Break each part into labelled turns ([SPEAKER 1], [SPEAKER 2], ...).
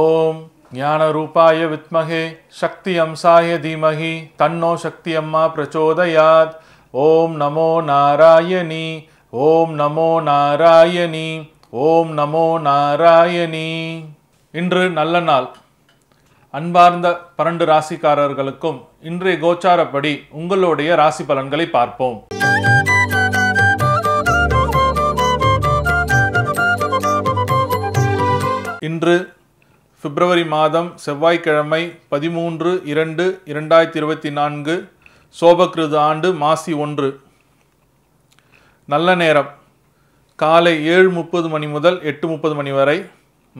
[SPEAKER 1] ஓம் ஞான ரூபாய வித்மகே சக்தி அம்சாய தீமகி தன்னோ சக்தி அம்மா பிரச்சோதயாத் ஓம் நமோ நாராயணி ஓம் நமோ நாராயணி ஓம் நமோ நாராயணி இன்று நல்ல நாள் அன்பார்ந்த பன்னெண்டு ராசிக்காரர்களுக்கும் இன்றைய கோச்சாரப்படி உங்களுடைய ராசி பலன்களை பார்ப்போம் இன்று பிப்ரவரி மாதம் செவ்வாய்க்கிழமை பதிமூன்று இரண்டு இரண்டாயிரத்தி இருபத்தி நான்கு சோபக்கிருது ஆண்டு மாசி ஒன்று நல்ல நேரம் காலை ஏழு முப்பது மணி முதல் எட்டு முப்பது மணி வரை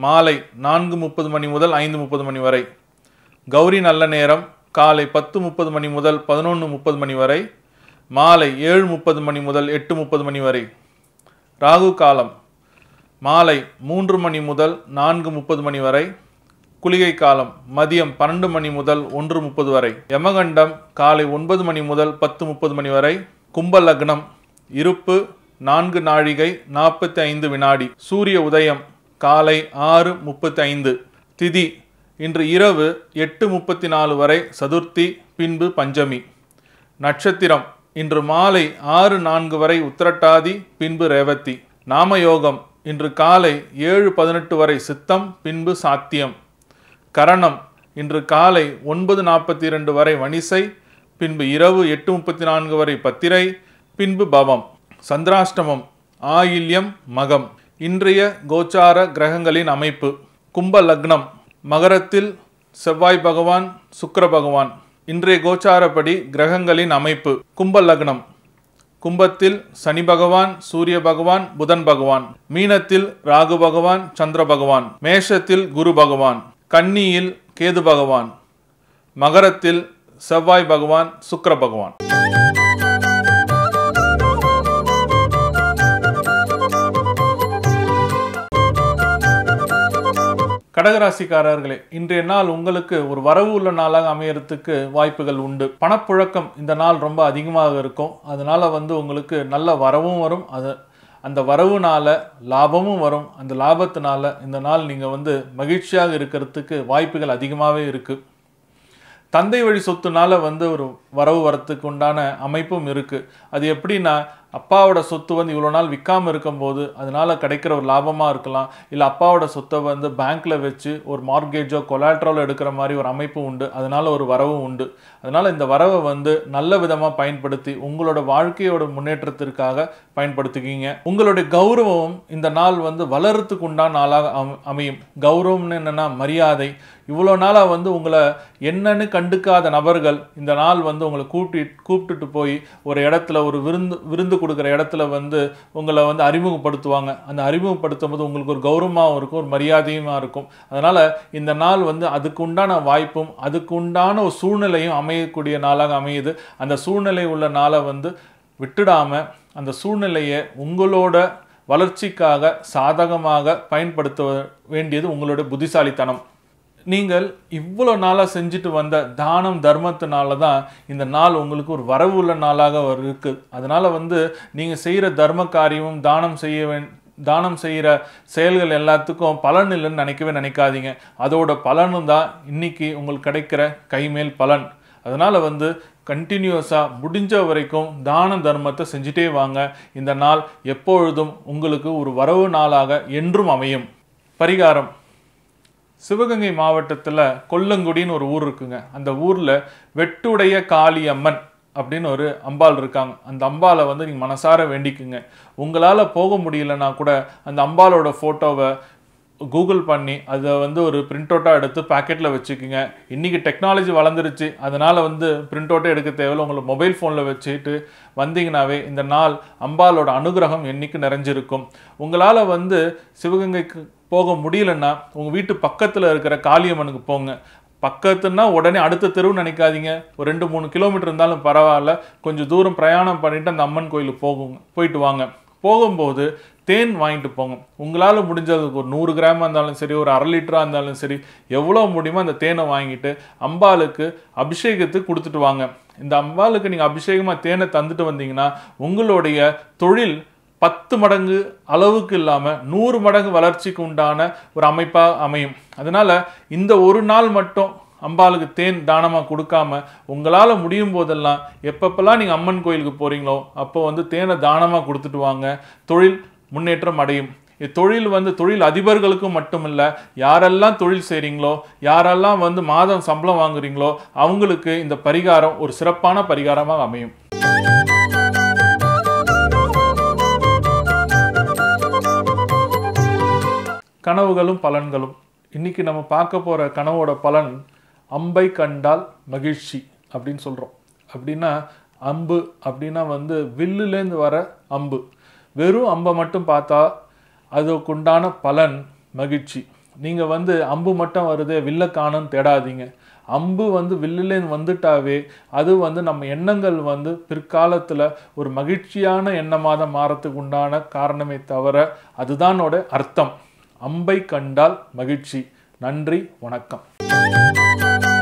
[SPEAKER 1] மாலை நான்கு முப்பது மணி முதல் ஐந்து முப்பது மணி வரை கௌரி நல்ல நேரம் காலை பத்து முப்பது மணி முதல் பதினொன்று முப்பது மணி வரை மாலை ஏழு முப்பது மணி முதல் எட்டு முப்பது மணி வரை ராகு காலம் மாலை மூன்று மணி முதல் நான்கு முப்பது மணி வரை குளிகை காலம் மதியம் பன்னெண்டு மணி முதல் ஒன்று முப்பது வரை யமகண்டம் காலை ஒன்பது மணி முதல் பத்து முப்பது மணி வரை கும்ப லக்னம் இருப்பு நான்கு நாழிகை நாற்பத்தி ஐந்து வினாடி சூரிய உதயம் காலை ஆறு முப்பத்தி ஐந்து திதி இன்று இரவு எட்டு முப்பத்தி நாலு வரை சதுர்த்தி பின்பு பஞ்சமி நட்சத்திரம் இன்று மாலை ஆறு நான்கு வரை உத்திரட்டாதி பின்பு ரேவதி நாமயோகம் இன்று காலை ஏழு பதினெட்டு வரை சித்தம் பின்பு சாத்தியம் கரணம் இன்று காலை ஒன்பது நாற்பத்தி இரண்டு வரை வணிசை பின்பு இரவு எட்டு முப்பத்தி நான்கு வரை பத்திரை பின்பு பவம் சந்திராஷ்டமம் ஆயில்யம் மகம் இன்றைய கோச்சார கிரகங்களின் அமைப்பு கும்ப லக்னம் மகரத்தில் செவ்வாய் பகவான் சுக்கர பகவான் இன்றைய கோச்சாரப்படி கிரகங்களின் அமைப்பு கும்ப லக்னம் கும்பத்தில் சனி பகவான் சூரிய பகவான் புதன் பகவான் மீனத்தில் ராகு பகவான் சந்திர பகவான் மேஷத்தில் குரு பகவான் கன்னியில் கேது பகவான் மகரத்தில் செவ்வாய் பகவான் சுக்கர பகவான் கடகராசிக்காரர்களே இன்றைய நாள் உங்களுக்கு ஒரு வரவு உள்ள நாளாக அமையறதுக்கு வாய்ப்புகள் உண்டு பணப்புழக்கம் இந்த நாள் ரொம்ப அதிகமாக இருக்கும் அதனால வந்து உங்களுக்கு நல்ல வரவும் வரும் அது அந்த வரவுனால் லாபமும் வரும் அந்த லாபத்தினால் இந்த நாள் நீங்கள் வந்து மகிழ்ச்சியாக இருக்கிறதுக்கு வாய்ப்புகள் அதிகமாகவே இருக்குது தந்தை வழி சொத்துனால் வந்து ஒரு வரவு வரத்துக்கு உண்டான அமைப்பும் இருக்குது அது எப்படின்னா அப்பாவோட சொத்து வந்து இவ்வளோ நாள் விற்காமல் இருக்கும்போது அதனால் கிடைக்கிற ஒரு லாபமாக இருக்கலாம் இல்லை அப்பாவோட சொத்தை வந்து பேங்க்கில் வச்சு ஒரு மார்கேஜோ கொலாட்ரலோ எடுக்கிற மாதிரி ஒரு அமைப்பு உண்டு அதனால் ஒரு வரவும் உண்டு அதனால் இந்த வரவை வந்து நல்ல விதமாக பயன்படுத்தி உங்களோட வாழ்க்கையோட முன்னேற்றத்திற்காக பயன்படுத்திக்கிங்க உங்களுடைய கௌரவம் இந்த நாள் வந்து வளர்றதுக்கு உண்டான நாளாக அமையும் கௌரவம்னு என்னென்னா மரியாதை இவ்வளோ நாளாக வந்து உங்களை என்னன்னு கண்டுக்காத நபர்கள் இந்த நாள் வந்து உங்களை கூப்பிட்டு கூப்பிட்டுட்டு போய் ஒரு இடத்துல ஒரு விருந்து விருந்து கொடுக்குற இடத்துல வந்து உங்களை வந்து அறிமுகப்படுத்துவாங்க அந்த அறிமுகப்படுத்தும் போது உங்களுக்கு ஒரு கௌரவமாகவும் இருக்கும் ஒரு மரியாதையுமாக இருக்கும் அதனால் இந்த நாள் வந்து அதுக்கு உண்டான வாய்ப்பும் அதுக்கு உண்டான ஒரு சூழ்நிலையும் அமையக்கூடிய நாளாக அமையுது அந்த சூழ்நிலை உள்ள நாளை வந்து விட்டுடாமல் அந்த சூழ்நிலையை உங்களோட வளர்ச்சிக்காக சாதகமாக பயன்படுத்த வேண்டியது உங்களுடைய புத்திசாலித்தனம் நீங்கள் இவ்வளோ நாளாக செஞ்சுட்டு வந்த தானம் தர்மத்தினால தான் இந்த நாள் உங்களுக்கு ஒரு வரவு உள்ள நாளாக இருக்குது அதனால் வந்து நீங்கள் செய்கிற தர்ம காரியமும் தானம் செய்ய தானம் செய்கிற செயல்கள் எல்லாத்துக்கும் பலன் இல்லைன்னு நினைக்கவே நினைக்காதீங்க அதோட பலனும் தான் இன்னைக்கு உங்களுக்கு கிடைக்கிற கைமேல் பலன் அதனால் வந்து கண்டினியூஸாக முடிஞ்ச வரைக்கும் தான தர்மத்தை செஞ்சுட்டே வாங்க இந்த நாள் எப்பொழுதும் உங்களுக்கு ஒரு வரவு நாளாக என்றும் அமையும் பரிகாரம் சிவகங்கை மாவட்டத்தில் கொல்லங்குடின்னு ஒரு ஊர் இருக்குங்க அந்த ஊரில் வெட்டுடைய காளியம்மன் அப்படின்னு ஒரு அம்பாள் இருக்காங்க அந்த அம்பாவை வந்து நீங்கள் மனசார வேண்டிக்குங்க உங்களால் போக முடியலன்னா கூட அந்த அம்பாலோட ஃபோட்டோவை கூகுள் பண்ணி அதை வந்து ஒரு பிரிண்ட் அவுட்டாக எடுத்து பேக்கெட்டில் வச்சுக்கோங்க இன்றைக்கி டெக்னாலஜி வளர்ந்துருச்சு அதனால் வந்து பிரிண்ட் அவுட்டே எடுக்க தேவையில்ல உங்களை மொபைல் ஃபோனில் வச்சுட்டு வந்தீங்கனாவே இந்த நாள் அம்பாலோட அனுகிரகம் என்றைக்கு நிறைஞ்சிருக்கும் உங்களால் வந்து சிவகங்கைக்கு போக முடியலன்னா உங்கள் வீட்டு பக்கத்தில் இருக்கிற காளியம்மனுக்கு போங்க பக்கத்துன்னா உடனே அடுத்த தெருவுன்னு நினைக்காதீங்க ஒரு ரெண்டு மூணு கிலோமீட்டர் இருந்தாலும் பரவாயில்ல கொஞ்சம் தூரம் பிரயாணம் பண்ணிவிட்டு அந்த அம்மன் கோயிலுக்கு போகுங்க போயிட்டு வாங்க போகும்போது தேன் வாங்கிட்டு போங்க உங்களால் முடிஞ்சதுக்கு ஒரு நூறு கிராம் இருந்தாலும் சரி ஒரு அரை லிட்டராக இருந்தாலும் சரி எவ்வளோ முடியுமோ அந்த தேனை வாங்கிட்டு அம்பாளுக்கு அபிஷேகத்துக்கு கொடுத்துட்டு வாங்க இந்த அம்பாளுக்கு நீங்கள் அபிஷேகமாக தேனை தந்துட்டு வந்தீங்கன்னா உங்களுடைய தொழில் பத்து மடங்கு அளவுக்கு இல்லாமல் நூறு மடங்கு வளர்ச்சிக்கு உண்டான ஒரு அமைப்பாக அமையும் அதனால் இந்த ஒரு நாள் மட்டும் அம்பாளுக்கு தேன் தானமாக கொடுக்காம உங்களால் முடியும் போதெல்லாம் எப்பப்பெல்லாம் நீங்கள் அம்மன் கோயிலுக்கு போகிறீங்களோ அப்போ வந்து தேனை தானமாக கொடுத்துட்டு வாங்க தொழில் முன்னேற்றம் அடையும் தொழில் வந்து தொழில் அதிபர்களுக்கும் மட்டுமில்ல யாரெல்லாம் தொழில் செய்கிறீங்களோ யாரெல்லாம் வந்து மாதம் சம்பளம் வாங்குறீங்களோ அவங்களுக்கு இந்த பரிகாரம் ஒரு சிறப்பான பரிகாரமாக அமையும் கனவுகளும் பலன்களும் இன்றைக்கி நம்ம பார்க்க போகிற கனவோட பலன் அம்பை கண்டால் மகிழ்ச்சி அப்படின்னு சொல்கிறோம் அப்படின்னா அம்பு அப்படின்னா வந்து வில்லுலேருந்து வர அம்பு வெறும் அம்பை மட்டும் பார்த்தா அதுக்குண்டான பலன் மகிழ்ச்சி நீங்கள் வந்து அம்பு மட்டும் வருதே வில்ல காணும் தேடாதீங்க அம்பு வந்து வில்லுலேருந்து வந்துட்டாவே அது வந்து நம்ம எண்ணங்கள் வந்து பிற்காலத்தில் ஒரு மகிழ்ச்சியான எண்ணமாக மாறத்துக்கு உண்டான காரணமே தவிர அதுதானோட அர்த்தம் அம்பை கண்டால் மகிழ்ச்சி நன்றி வணக்கம்